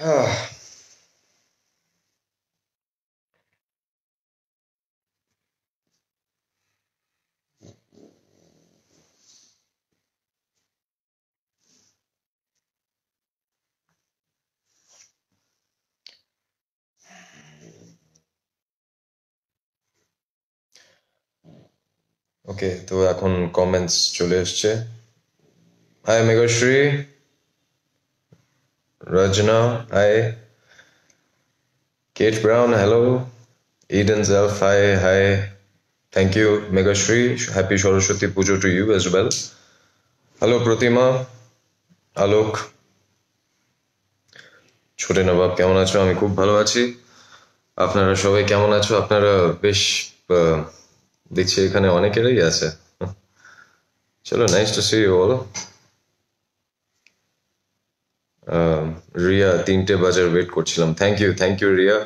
ওকে তো এখন কমেন্টস চলে এসছে hi Meghashree Rajna, hi. Kate Brown, hello. Eden Zelf, hi, hi. Thank you, Megashri. Happy Saraswati Puja to you as well. Hello, Pratima. Alok ছোটে নবাব কেমন আছো আমি খুব ভালো আছি আপনারা সবাই কেমন আছো আপনারা বেশ দেখছি এখানে অনেকেরই আছে চলো nice to see you all Riya তিনটে বাজার ওয়েট করছিলাম thank you thank you Riya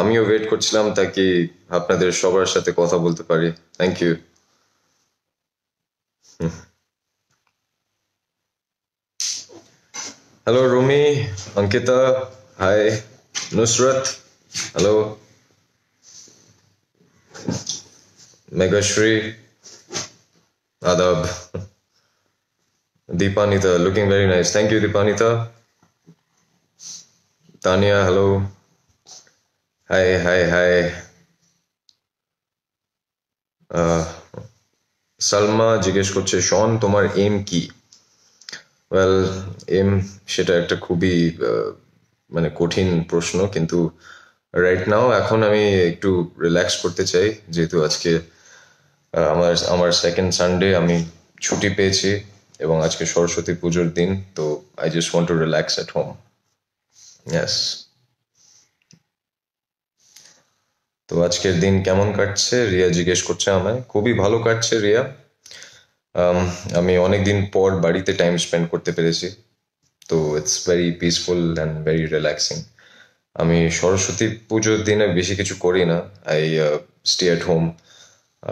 আমিও ওয়েট করছিলাম তাকে আপনাদের সবার সাথে কথা বলতে পারি thank you hello Rumi Ankita hi Nusrat hello Meghashree আদাব Dipanita looking very nice thank you Dipanita Tanya, hello. Hi, hi, hi. Salma uh, জিজ্ঞেস করছে শন তোমার এম কি ওয়েল এম সেটা একটা খুবই uh, মানে কঠিন প্রশ্ন কিন্তু রাইট নাও এখন আমি একটু রিল্যাক্স করতে চাই যেহেতু আজকে uh, আমার আমার সেকেন্ড সানডে আমি ছুটি পেয়েছি এবং আজকে সরস্বতী পুজোর দিন তো I just want to relax at home yes তো আজকের দিন কেমন কাটছে রিয়া জিজ্ঞেস করছে আমায় খুবই ভালো কাটছে রিয়া আমি অনেকদিন পর বাড়িতে টাইম স্পেন্ড করতে পেরেছি তো it's very peaceful and very relaxing আমি সরস্বতী পুজোর দিনে বেশি কিছু করি না আই স্টে অ্যাট হোম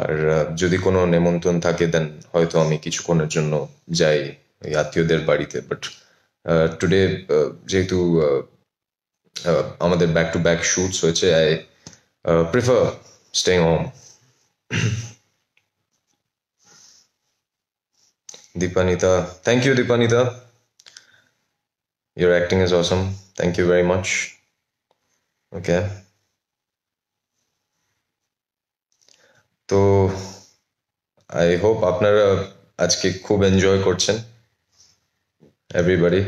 আর uh, যদি কোনো নেমন্তন থাকে দেন হয়তো আমি কিছুক্ষণের জন্য যাই ওই আত্মীয়দের বাড়িতে বাট টুডে uh, uh, যেহেতু আমাদের ব্যাক টু ব্যাক শুটস হয়েছে I prefer staying home Dipanita thank you Dipanita your acting is awesome thank you very much okay তো আই হোপ আপনারা আজকে খুব এনজয় করছেন এভরিবাডি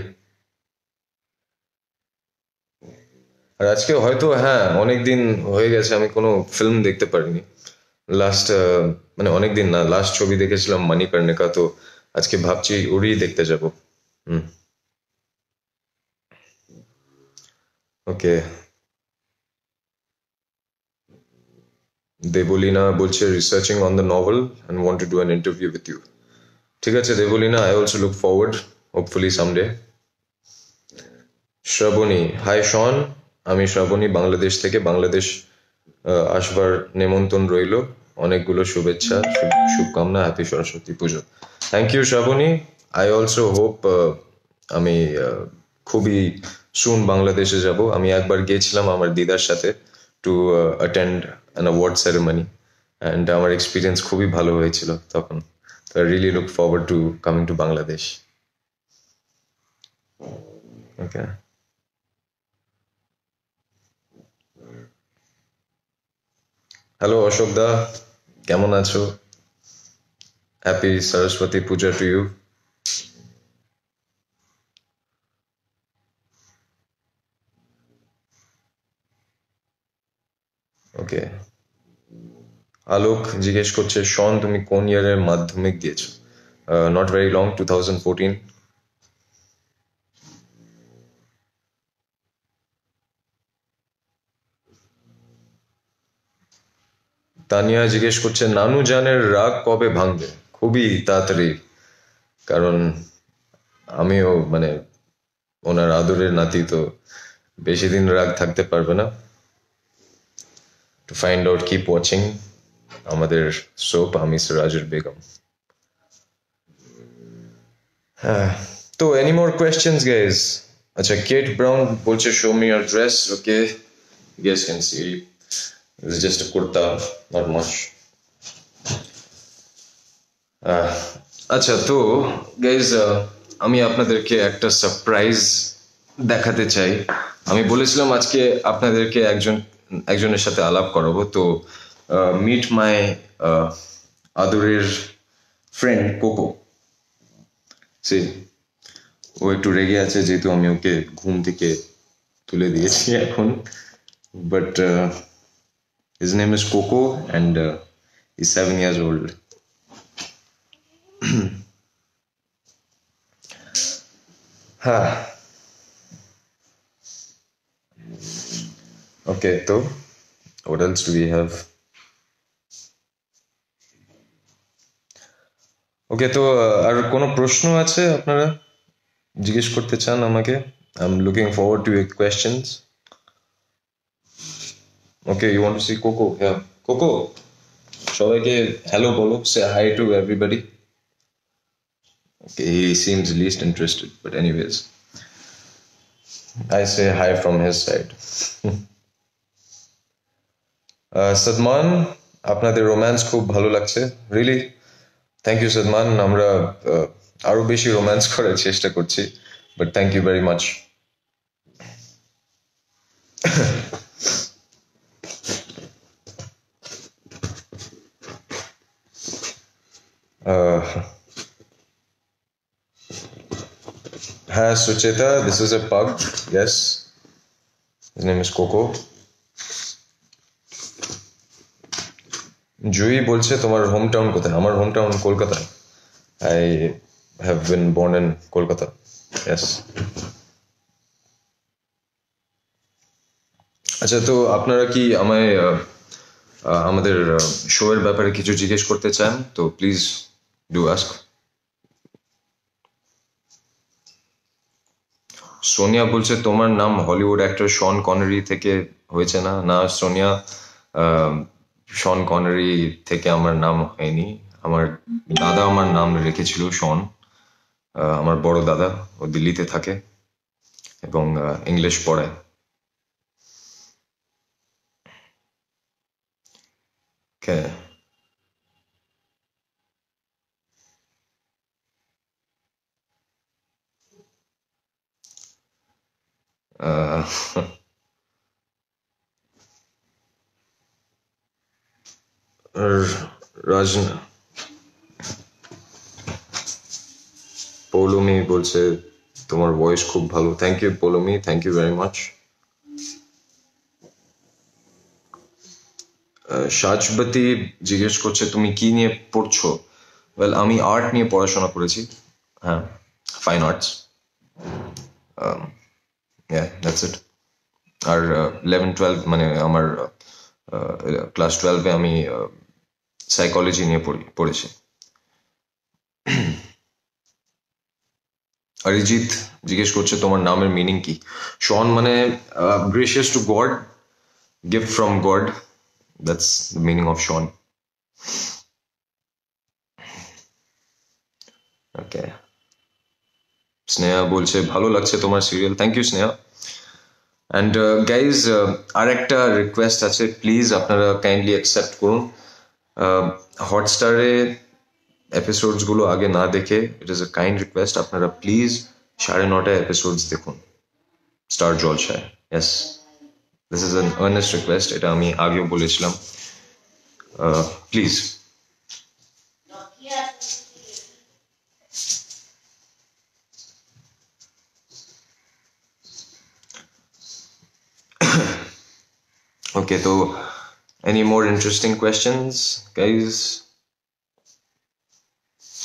আর আজকে হয়তো হ্যাঁ অনেকদিন হয়ে গেছে আমি কোনো ফিল্ম দেখতে পারিনি লাস্ট মানে অনেকদিন না লাস্ট ছবি দেখেছিলাম মানি কার্নিকা তো আজকে ভাবছি ওরই দেখতে যাব হুম ওকে দেবলিনা বলছে researching on the novel and want to do an interview with you ঠিক আছে Debolina I also look forward hopefully someday Srabani hi Shon আমি শ্রাবণী বাংলাদেশ থেকে বাংলাদেশ আসবার নেমন্তন রইল অনেকগুলো শুভেচ্ছা শুভকামনা happy Saraswati Pujo thank you Srabani I also hope আমি খুবই সুন বাংলাদেশে যাব আমি একবার গিয়েছিলাম আমার দিদার সাথে to attend an award ceremony and আমার এক্সপিরিয়েন্স খুবই ভালো হয়েছিল তখন তো really look forward to coming to Bangladesh okay hello Ashok da কেমন আছো happy Saraswati Puja to you okay Alok জিজ্ঞেস করছে শন তুমি কোন ইয়ারে মাধ্যমিক দিয়েছো not very long two thousand fourteen Tania জিজ্ঞেস করছে নানু জানের রাগ কবে ভাঙবে খুবই তাড়াতাড়ি কারণ আমিও মানে ওনার আদরের নাতি তো বেশি দিন রাগ থাকতে পারবে না to find out keep watching আমাদের সোপ আমি রাজুর বেগম হ্যাঁ তো এনি মোর কোয়েশ্চেন আচ্ছা কেট ব্রাউন বলছে show me your dress okay guess can see It's just a kurta, not much. Uh, আচ্ছা তো গাইজ uh, আমি আপনাদেরকে একটা সারপ্রাইজ দেখাতে চাই আমি বলেছিলাম আজকে আপনাদেরকে একজন একজনের সাথে আলাপ করাবো তো মিট মাই আদরের ফ্রেন্ড কোকো সে ও একটু রেগে আছে যেহেতু আমি ওকে ঘুম থেকে তুলে দিয়েছি এখন but His name is Coco and uh, he's seven years old. huh. Okay, so what else do we have? Okay তো আর কোনো প্রশ্ন আছে আপনারা জিজ্ঞেস করতে চান আমাকে I am looking forward to your questions Okay, you want to see Coco? Yeah. Coco, সবাইকে হ্যালো বলো সে hi to everybody Okay, he seems least interested, but anyways. I say hi from his side. Sadman uh, আপনাদের romance খুব ভালো লাগছে really thank you Sadman আমরা uh, আরো বেশি রোম্যান্স করার চেষ্টা করছি but thank you very much Uh, Hi, Sucheta. This is a pug. Yes. His name is Coco. Jui বলছে তোমার হোম টাউন কোথায় আমার home town Kolkata I have been born in Kolkata yes আচ্ছা তো আপনারা কি আমায় আমাদের শো এর ব্যাপারে কিছু জিজ্ঞেস করতে চান তো প্লিজ Do-ask. সোনিয়া বলছে তোমার নাম হলিউড অ্যাক্টর শন কনারি থেকে হয়েছে না না সোনিয়া শন কনেরি থেকে আমার নাম হয়নি আমার দাদা আমার নাম রেখেছিল শন আমার বড় দাদা ও দিল্লিতে থাকে এবং ইংলিশ পড়ায় Okay. Uh, পৌলমি বলছে তোমার ভয়েস খুব ভালো thank you Poulami thank you very much Sajbati জিজ্ঞেস করছে তুমি কি নিয়ে পড়ছো ওয়েল আমি আর্ট নিয়ে পড়াশোনা করেছি হ্যাঁ fine arts yeah that's it আর ইলেভেন টুয়েলভ মানে আমার ক্লাস uh, টুয়েলভে uh, আমি সাইকোলজি uh, নিয়ে পড়েছি অরিজিৎ জিজ্ঞেস করছে তোমার নামের মিনিং কি শন মানে gracious to God gift from God that's the meaning of Shon okay Sneha বলছে ভালো লাগছে তোমার serial thank you Sneha and guys uh, uh, আর একটা রিকোয়েস্ট আছে প্লিজ আপনারা কাইন্ডলি অ্যাকসেপ্ট করুন হটস্টারে uh, এপিসোডসগুলো আগে না দেখে it is a kind request আপনারা প্লিজ সাড়ে নটায় এপিসোডস দেখুন স্টার জল yes this is an earnest request এটা আমি আগেও বলেছিলাম please okay so any more interesting questions guys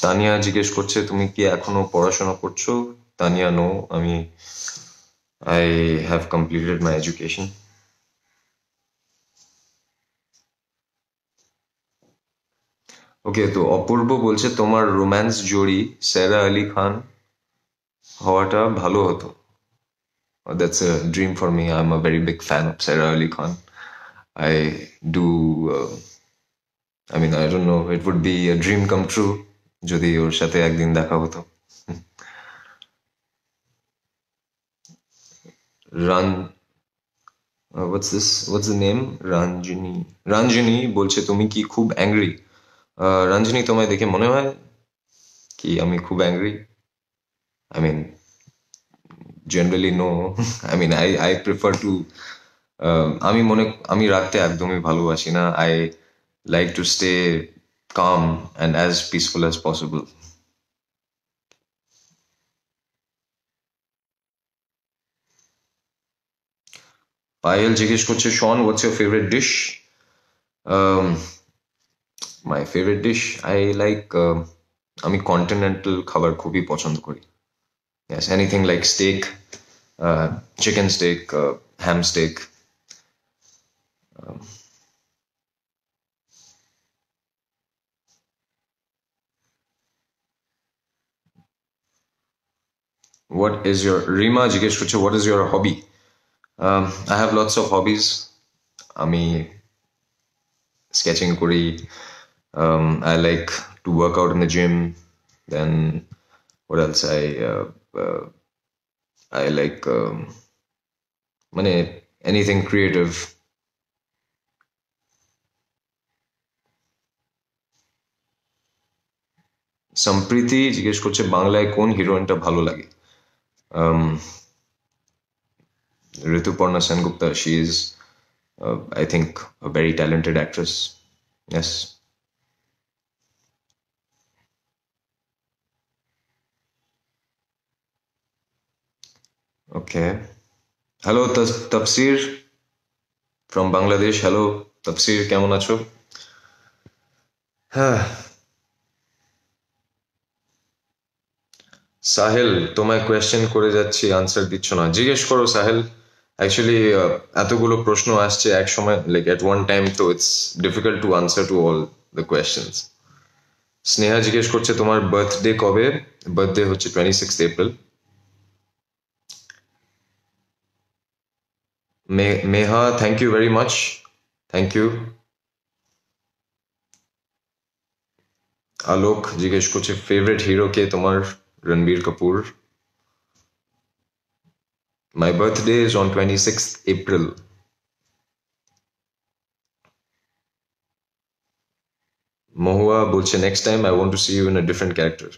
তানিয়া জিজ্ঞেস করছে তুমি কি এখনো পড়াশোনা করছো তানিয়া নো আমি I have completed my education okay তো অপূর্ব বলছে তোমার রোম্যান্স জোড়ি সেরা আলী খান হওয়াটা ভালো হতো that's a dream for me I am a very big fan of Saif Ali Khan I do. Uh, I mean, I don't know. It would be a dream come true যদি ওর সাথে একদিন দেখা হতো রান হোয়াটস নেম রাঞ্জনি রাঞ্জনি বলছে তুমি কি খুব অ্যাংরি রাঞ্জনি তোমায় দেখে মনে হয় কি আমি খুব angry I mean generally no i mean i i prefer to Um, আমি মনে আমি রাখতে একদমই ভালোবাসি না I like to stay calm and as peaceful as possible Payel জিজ্ঞেস করছে Shon what's your favourite dish my favourite dish I like আমি কন্টিনেন্টাল খাবার খুবই পছন্দ করি anything like steak chicken steak ham steak Um, what is your Rima জিজ্ঞেস what is your hobby um, I have lots of hobbies I mean, sketching Kuri. um, I like to work out in the gym then what else I uh, uh, I like um, anything creative সম্প্রীতি জিজ্ঞেস করছে বাংলায় কোন হিরোইনটা ভালো লাগে Rituparna Sengupta she is I think very talented actress yes okay hello Tafsir from Bangladesh hello Tafsir কেমন আছো হ্যাঁ সাহেল তোমায় কোয়েশ্চেন করে যাচ্ছি আনসার দিচ্ছ না জিজ্ঞেস করো সাহেল অ্যাকচুয়ালি এতগুলো প্রশ্ন আসছে এক সময় লাইক এট ওয়ান টাইম তো it's difficult to answer to all the questions Sneha জিজ্ঞেস করছে তোমার বার্থডে কবে বার্থডে হচ্ছে twenty six April Meha thank you very much thank you Alok জিজ্ঞেস করছে ফেভারিট হিরো কে তোমার Ranbir Kapoor. My birthday is on 26th April. Mohua Bulche, next time I want to see you in a different character.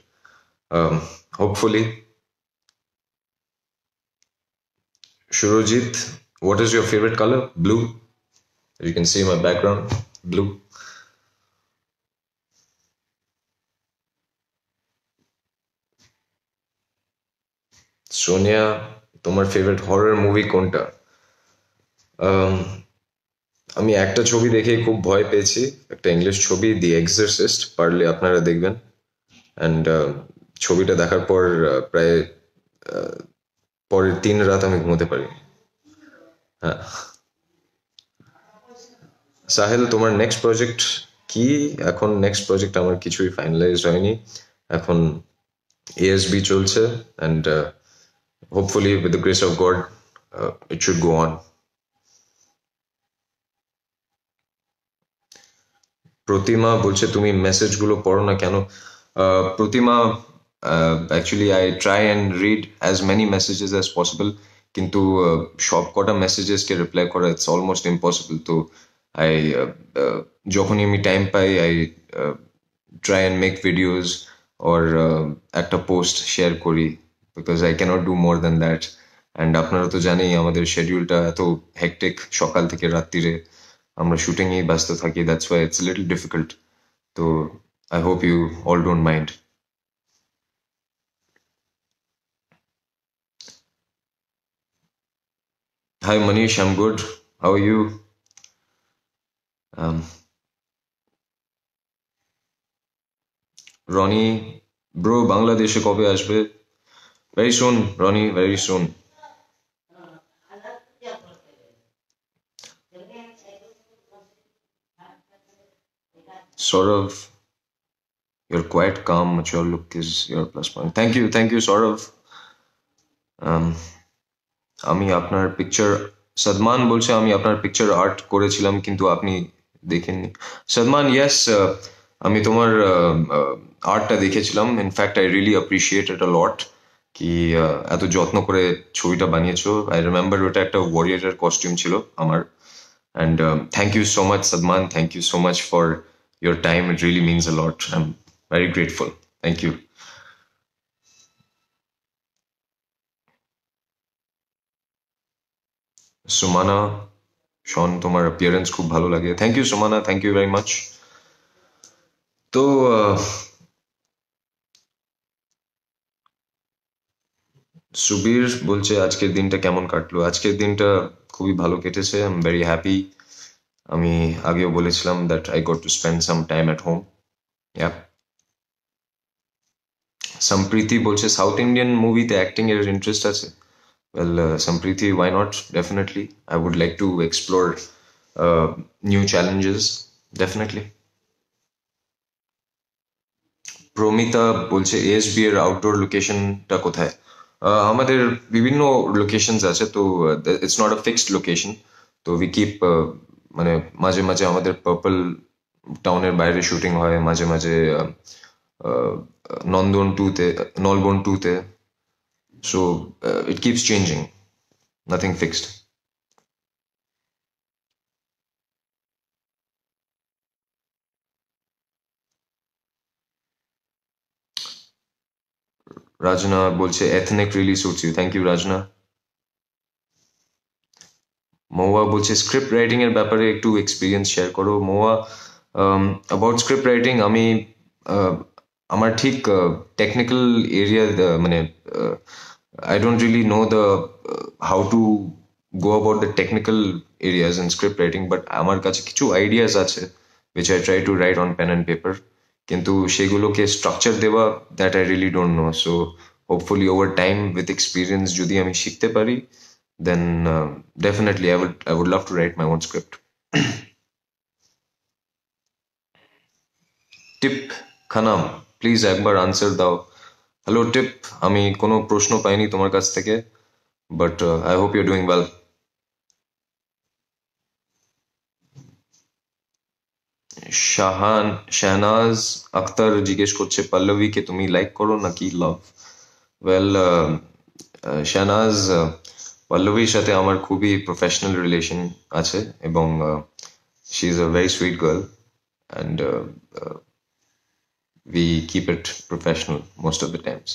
Um, hopefully. Shurojit, what is your favorite color? Blue. You can see my background, blue. Sonia তোমার favourite horror movie কোনটা um, আমি একটা ছবি দেখে খুব ভয় পেয়েছি একটা ইংলিশ ছবি দি এক্সারসিস্ট পারলে আপনারা দেখবেন অ্যান্ড uh, ছবিটা দেখার পর uh, প্রায় uh, পরের তিন রাত আমি ঘুমোতে পারি হ্যাঁ সাহেল তোমার নেক্সট প্রজেক্ট কি এখন নেক্সট প্রজেক্ট আমার কিছুই ফাইনালাইজ হয়নি এখন এএসবি চলছে and hopefully with the grace of god uh, it should go on Protima বলছে তুমি মেসেজগুলো পড়ো না কেন Protima actually I try and read as many messages as possible কিন্তু সব কটা মেসেজেসকে রিপ্লাই করা ইটস অলমোস্ট ইম্পসিবল তো আই যখনই আমি টাইম পাই I try and make videos or একটা পোস্ট শেয়ার করি because I can't do more than that and আপনারা তো জানেই আমাদের শেডিউলটা এত হেকটেক সকাল থেকে রাত্রিরে আমরা শুটিংয়েই ব্যস্ত থাকি that's why it's little difficult তো I hope you all don't mind Hi Manish, I'm good How are you? Um, Ronnie, bro, কবে আসবে Very soon, Ronnie, very soon. Saurav, your quite calm, mature look is your plus point. Thank you, thank you, Saurav. Um, আমি আপনার picture Sadman বলছে আমি আপনার picture art করেছিলাম কিন্তু আপনি দেখেননি সাদমান ইয়েস আমি তোমার আর্টটা দেখেছিলাম in fact I really appreciate it a lot কি এত যত্ন করে ছবিটা বানিয়েছো আই রিমেম্বার ওটা একটা ওয়ারিয়ারের কস্টিউম ছিল আমার and thank you so much Sadman thank you so much for your time it really means a lot I am very grateful thank you Sumana Shon তোমার অ্যাপিয়ারেন্স খুব ভালো লাগে thank you Sumana thank you very much তো সুবীর বলছে আজকের দিনটা কেমন কাটলো আজকের দিনটা খুবই ভালো কেটেছে আই এম वेरी হ্যাপি আমি আগেও বলেছিলাম that I got to spend some time at home হ্যাঁ সম্প্রীতি বলছে সাউথ ইন্ডিয়ান মুভিতে অ্যাক্টিং এর इंटरेस्ट আছে well uh, Sampriti why not definitely I would like to explore new challenges definitely Pramita বলছে এসবি এর আউটডোর লোকেশনটা কোথায় আমাদের বিভিন্ন লোকেশনস আছে তো it's not a fixed location তো উই কিপ মানে মাঝে মাঝে আমাদের পার্পল টাউনের বাইরে শুটিং হয় মাঝে মাঝে ননডুন টু তে নলবুন টু তে so it keeps changing nothing fixed Rajna বলছে ethnic ریلی shoots you thank you Rajna Moya বলছে স্ক্রিপ্ট রাইটিং এর ব্যাপারে একটু এক্সপেরিয়েন্স শেয়ার করো মোয়া अबाउट স্ক্রিপ্ট রাইটিং আমি আমার ঠিক টেকনিক্যাল এরিয়া মানে I don't ریلی know the how to go about the technical areas in script writing but আমার কাছে কিছু আইডিয়া আছে which i try to write on pen and paper কিন্তু সেগুলোকে স্ট্রাকচার দেওয়া that I really don't know so hopefully over time with experience যদি আমি শিখতে পারি then definitely I would I would love to write my own script Tip Khanam please একবার answer দাও hello Tip আমি কোনো প্রশ্ন পাইনি তোমার কাছ থেকে but I hope you doing well Shahan Shahnaz Akhtar ji জিজ্ঞেস করছে পল্লবী কে তুমি লাইক করো নাকি লাভ वेल शहनाज পল্লবী সাথে আমার খুবই প্রফেশনাল রিলেশন আছে এবং she is a very sweet girl and we keep it professional most of the times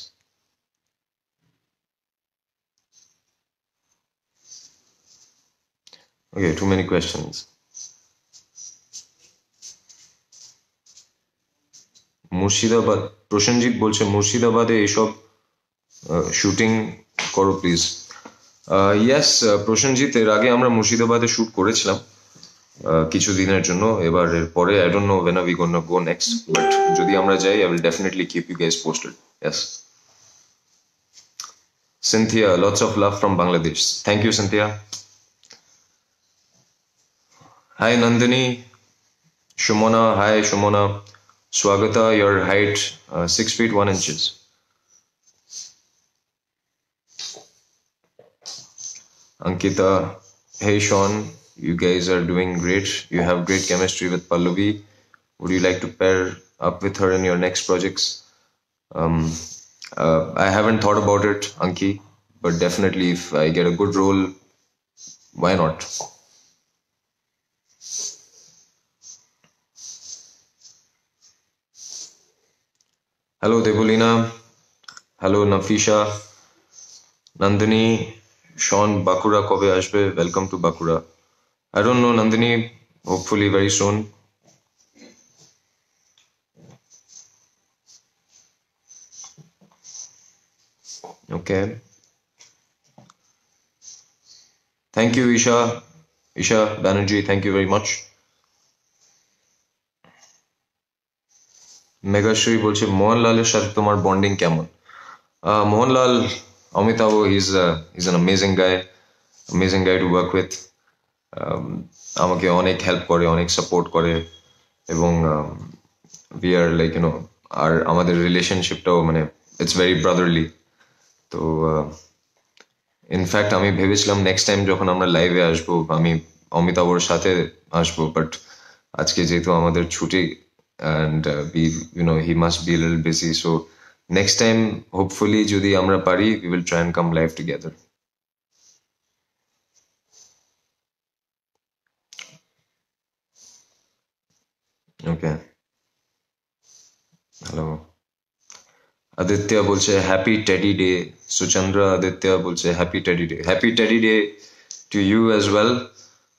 okay too many questions Murshidabad Prasenjit বলছে মুর্শিদাবাদে এইসব শুটিং করো প্লিজ ইয়াস প্রসেনজিৎ এর আগে আমরা মুর্শিদাবাদে শুট করেছিলাম কিছু দিনের জন্য এবার এর পরে I don't know when are we gonna go next but যদি আমরা যাই I will definitely keep you guys posted yes Sinthia lots of love from Bangladesh thank you Sinthia hi Nandini Sumana hi Sumana Swagata, your height uh, 6 feet 1 inches. Ankita, hey Sean, you guys are doing great. You have great chemistry with Pallavi. Would you like to pair up with her in your next projects? Um, uh, I haven't thought about it, Anki, but definitely if I get a good role, why not? Hello Debolina hello Nafisa Nandini Shon Bankura কবে আসবে welcome to Bankura I don't know Nandini hopefully very soon okay thank you Isha Isha Banerjee thank you very much Meghashree বলছে মোহনলালের সাথে তোমার bonding কেমন Mohanlal Amitabh is is an amazing guy amazing guy to work with আমাকে অনেক help করে অনেক সাপোর্ট করে এবং উই আর লাইক ইউনো আর আমাদের রিলেশনশিপটাও মানে ইটস ভেরি ব্রাদারলি তো ইনফ্যাক্ট আমি ভেবেছিলাম নেক্সট টাইম যখন আমরা লাইভে আসবো আমি অমিতাভর সাথে আসবো বাট আজকে যেহেতু আমাদের ছুটি and uh, we you know he must be a little busy so next time hopefully যদি আমরা পারি we will try and come live together okay hello Aditya বলছে happy teddy day suchandra aditya বলছে happy teddy day happy teddy day to you as well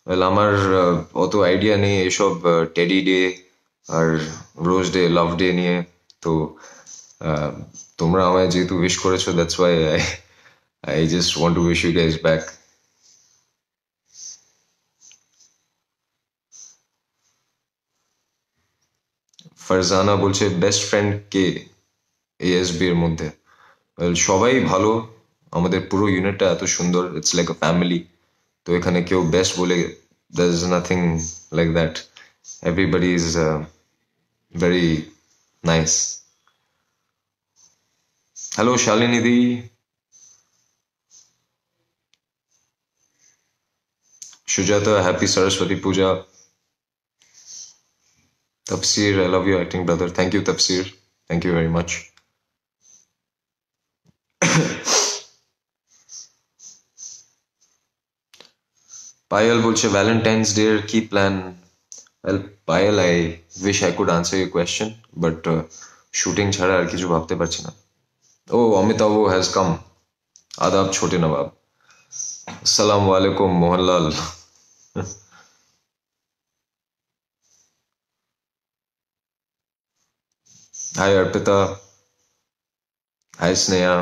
well আমার অত idea নেই এসব teddy day আর রোজ ডে লাভ ডে নিয়ে তো তোমরা আমায় যেহেতু উইশ করেছো that's why I I just want to wish you guys back Farzana বলছে বেস্ট ফ্রেন্ড কে এএসবি এর মধ্যে সবাই ভালো আমাদের পুরো ইউনিটটা এত সুন্দর ইটস লাইক আ ফ্যামিলি তো এখানে কেউ বেস্ট বলে that is nothing like that everybody is very nice. Hello, Shalinidhi. Shujata, happy Saraswati Puja. Tapsir, I love you, acting, brother. Thank you, Tapsir. Thank you very much. Payal বলছে Valentine's day এর কি plan well Payal I wish I could answer your question but uh, shooting ছাড়া আর কিছু ভাবতে পারছি না ও Amitabh has come आदाब छोटे नवाब सलाम वालेकुम मोहनलाल हाय अर्पिता हाय स्नेहा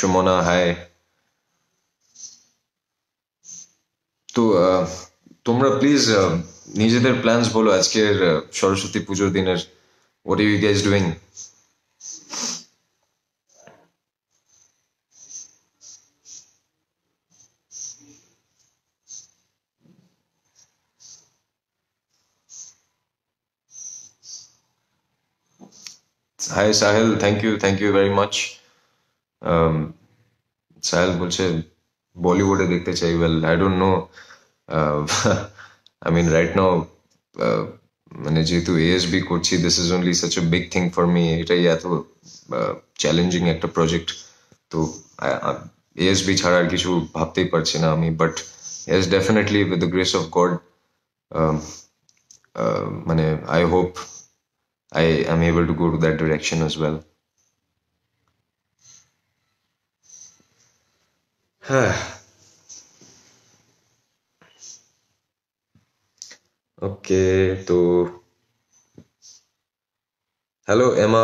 शुमोना हाय तो तुमरा प्लीज নিজেদের প্ল্যানস বলো আজকের সরস্বতী পুজোর দিনের what you guys doing hi Sahel thank you thank you very much Sahel বলছে বলিউডে দেখতে চাই well I don't know I mean, right now, uh, ASB coach, this is only such a big thing for me. It's uh, a challenging actor project. So, ASB is a big But yes, definitely, with the grace of God, um, uh, I hope I am able to go to that direction as well. Okay তো hello Emma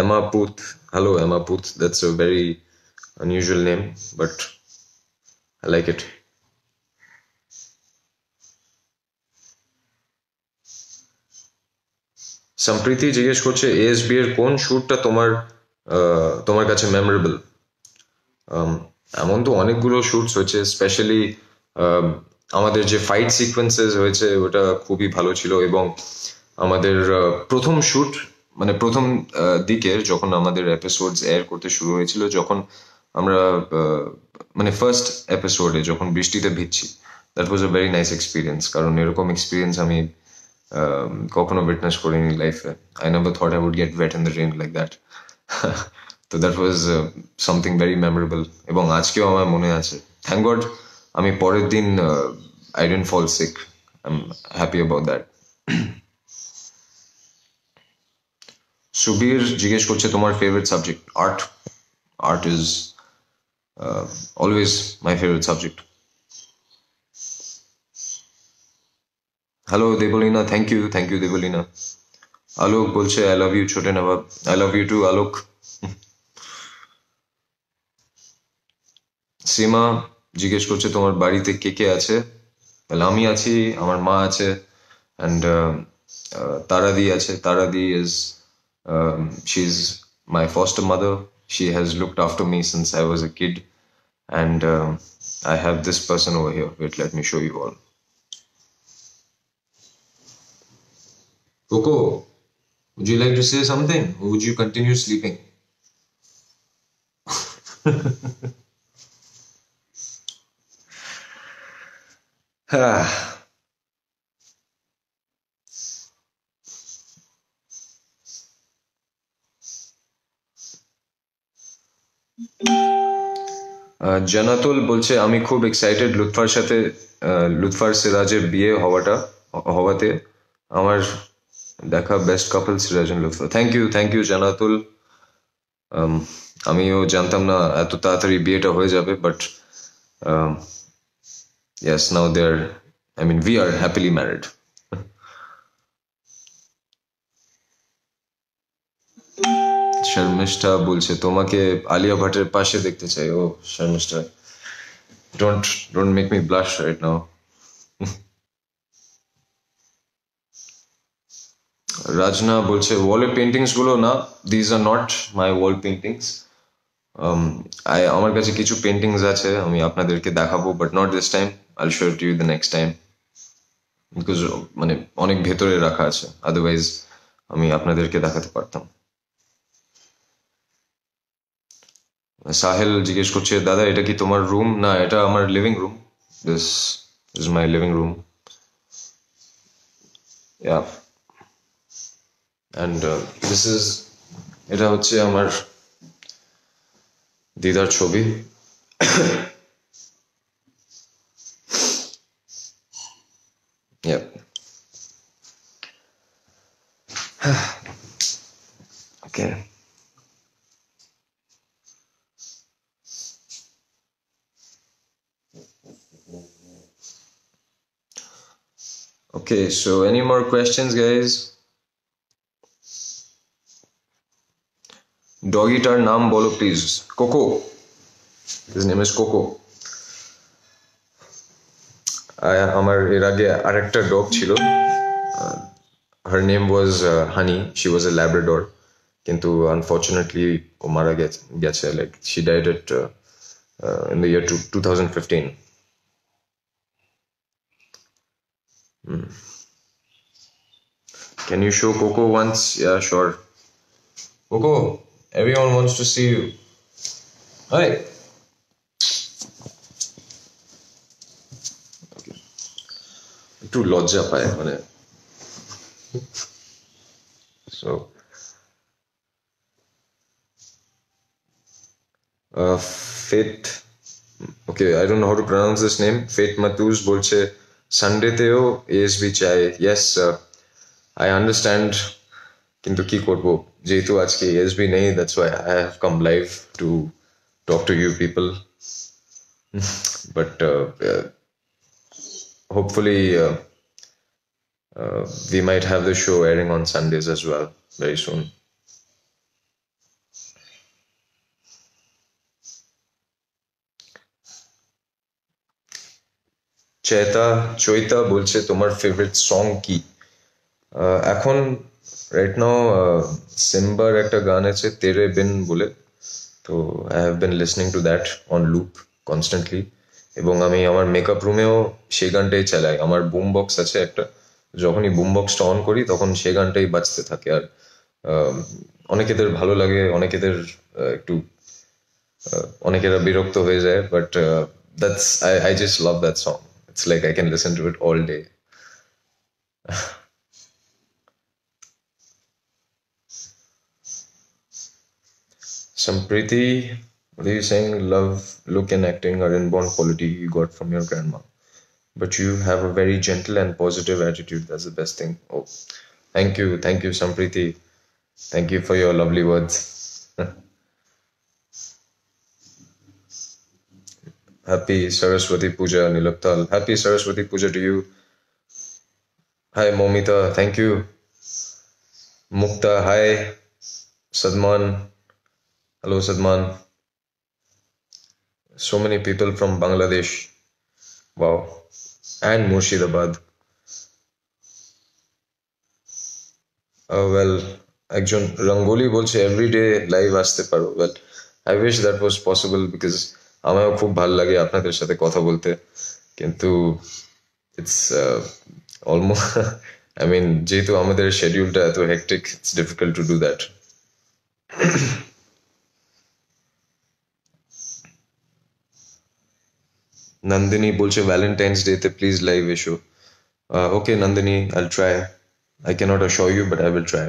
Emma Puth hello Emma Puth that's a very unusual name but I like it Sampriti জিজ্ঞেস করছে ASB এর কোন শুটটা তোমার তোমার কাছে memorable um, এমন তো অনেকগুলো শুটস হয়েছে স্পেশালি আমাদের যে ফাইট সিকোয়েন্সেস হয়েছে ওটা খুবই ভালো ছিল এবং আমাদের প্রথম শ্যুট মানে প্রথম দিকের যখন আমাদের এপিসোডস এয়ার করতে শুরু হয়েছিল যখন আমরা মানে ফার্স্ট এপিসোডে যখন বৃষ্টিতে ভিজছি that was a very nice experience কারণ এরকম এক্সপিরিয়েন্স আমি কখনো উইটনেস করিনি লাইফে I never thought I would get wet in the rain like that তো that was something very memorable এবং আজকেও আমার মনে আছে থ্যাংক গড আমি পরের দিন I didn't fall sick I happy about that Subir জিজ্ঞেস করছে তোমার favourite subject art art is always my favourite subject hello Deblina thank you thank you Deblina Alok বলছে I love you Chhote Nawab I love you too Alok Sima জিজ্ঞেস করছে তোমার বাড়িতে কে কে আছে আমি আছি আমার মা আছে অ্যান্ড uh, uh, তারাদি আছে তারাদি is she is my first mother she has looked after me since I was a kid, and um, I have this person over here. Wait, let me show you all. Coco, would you like to say something, or would you continue sleeping? Jannatul বলছে আমি খুব excited Lutfar সাথে লুৎফার সিরাজের বিয়ে হওয়াটা হওয়াতে আমার দেখা best couple Siraj Lutfa thank you thank you Jannatul আমিও জানতাম না এত তাড়াতাড়ি বিয়েটা হয়ে যাবে but yes now they're i mean we are happily married Sharmistha বলছে তোমাকে আলিয়া ভাটের পাশে দেখতে চাই ও Sharmistha don't don't make me blush right now Rajna বলছে ওয়ালের পেন্টিংস গুলো না these are not my wall paintings আমার কাছে কিছু পেন্টিংস আছে আমি আপনাদেরকে দেখাবো but not this time I show to you the next time because মানে অনেক ভেতরে রাখা আছে আদারওয়াইজ আমি আপনাদেরকে দেখাতে পারতাম সাহেল জিজ্ঞেস করছে দাদা এটা কি তোমার রুম না এটা আমার living room this is my living room and this is এটা হচ্ছে আমার দিদার ছবি Okay, so any more questions, guys? ডগিটার নাম বলো please Coco his name is Coco আমার এর আগে আরেকটা ডগ ছিল her name was Honey she was a Labrador কিন্তু আনফর্চুনেটলি ও মারা গেছে গেছে like she died at in the year two two thousand fifteen Hmm. Can you show Coco once? Yeah, sure. Coco, everyone wants to see you. Hi. To lodge up, I have So, uh, Fate. Okay, I don't know how to pronounce this name. Fate Matus Bolche. সানডেতেও ASB চাই yes I understand কিন্তু কি করব যেহেতু আজকে ASB নেই that's why I have come live to talk to you people but hopefully Uh, we might have the show airing on Sundays as well very soon. Cheta Chaita বলছে তোমার favourite song কি এখন রাইট নাও সিম্বার একটা গান আছে তেরে বিন বলে তো I have been listening to that on loop constantly এবং আমি আমার মেকআপ রুমেও সেই গানটাই চালাই আমার বুম বক্স আছে একটা যখনই বুম বক্সটা অন করি তখন সেই গানটাই বাজতে থাকে আর অনেকেদের ভালো লাগে অনেকেদের একটু অনেকেরা বিরক্ত হয়ে যায় but that's I I just love that song It's like I can listen to it all day. Sampriti, what are you saying? Love, look, and acting are inborn quality you got from your grandma. But you have a very gentle and positive attitude. That's the best thing. Oh, thank you. Thank you, Sampriti. Thank you for your lovely words. Happy Saraswati Puja, Nilaptal. Happy Saraswati Puja to you. Hi, Momita. Thank you. Mukta. Hi, Sadman. Hello, Sadman. So many people from Bangladesh. Wow. And Murshidabad. Uh, well, একজন রঙ্গোলি বলছে everyday live আসতে পারো well I wish that was possible because আমারও খুব ভালো লাগে আপনাদের সাথে কথা বলতে কিন্তু ইটস অলমোস্ট আই মিন যেহেতু আমাদের শেডিউলটা এত hectic it's difficult to do that Nandini বলছে ভ্যালেন্টাইন্স ডেতে প্লিজ লাইভ এসো okay Nandini I'll try I can't assure you but I will try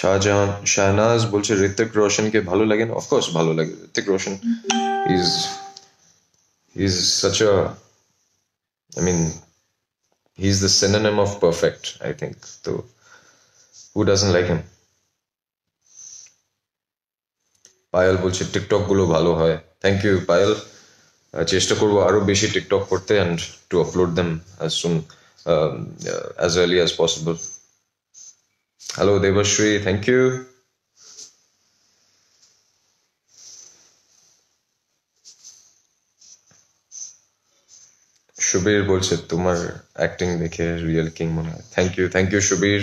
Shahjahan Shahnaz বলছে ঋতিক রোশনকে ভালো লাগে না অফকোর্স ভালো লাগে Hrithik Roshan is is such I mean he is the synonym of perfect I think তো হু ডাজন্ট লাইক হিম পায়ল বলছে টিকটক গুলো ভালো হয় থ্যাংক ইউ পায়ল চেষ্টা করবো আরো বেশি টিকটক করতে and to upload them as soon as early as possible Hello, Devashri. Thank you. Subir বলছে তোমার acting দেখে রিয়েল কিং মনে হয় thank you thank you Subir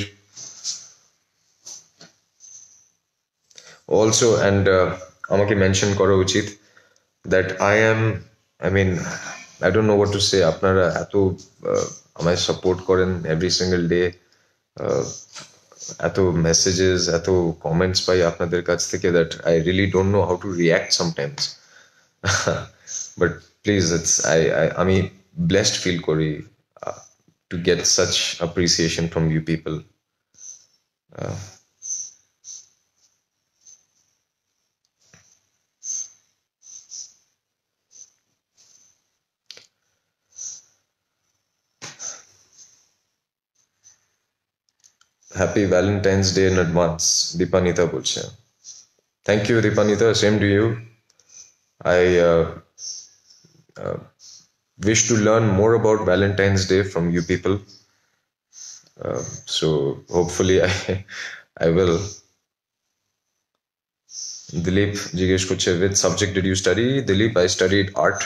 also and আমাকে mention করা উচিত that i am i mean i dont know what to say আপনারা এত আমায় সাপোর্ট করেন every single day ডে এত মেসেজেস এত কমেন্টস পাই আপনাদের কাছ থেকে that I really don't know how to react sometimes but please it's I আমি ব্লেসড ফিল করি to get such appreciation from you people happy Valentine's Day in advance, Dipanita Bolsha. Thank you, Dipanita. Same to you. I uh, uh, wish to learn more about Valentine's Day from you people. Uh, so hopefully I I will. Dilip Jigesh Kuche, which subject did you study? Dilip, I studied art.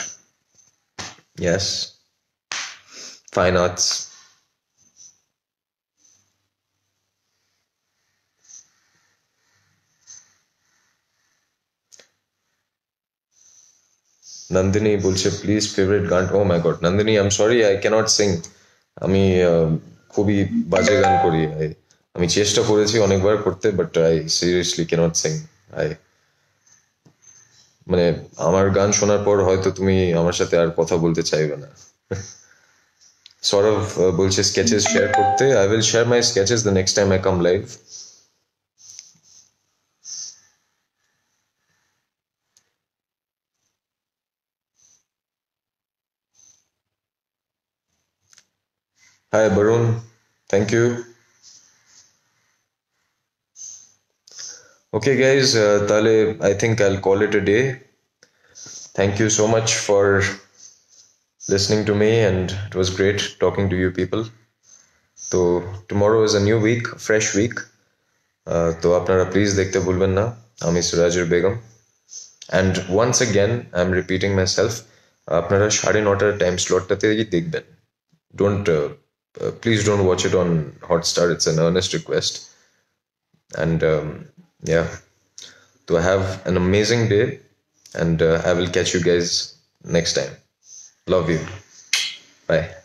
Yes. Fine arts. Nandini বলছে please favourite গান oh my God Nandini I am sorry I can't sing আমি খুবই বাজে গান করি আমি চেষ্টা করেছি অনেকবার করতে but I seriously can't sing I মানে আমার গান শোনার পর হয়তো তুমি আমার সাথে আর কথা বলতে চাইবে না সরভ বলছে স্কেচেস শেয়ার করতে I will share my sketches the next time I come live Hi, Barun. Thank you. Okay, guys, uh, Tale, I think I'll call it a day. Thank you so much for listening to me, and it was great talking to you people. তো tomorrow is a new week fresh week তো আপনারা প্লিজ দেখতে ভুলবেন না আমি Surajur Begum and once again I am repeating myself আপনারা সাড়ে নটার টাইম স্লটটাতেই দেখবেন don't uh, please don't watch it on Hotstar. It's an earnest request. And um, yeah, so have an amazing day, and uh, I will catch you guys next time. Love you. Bye.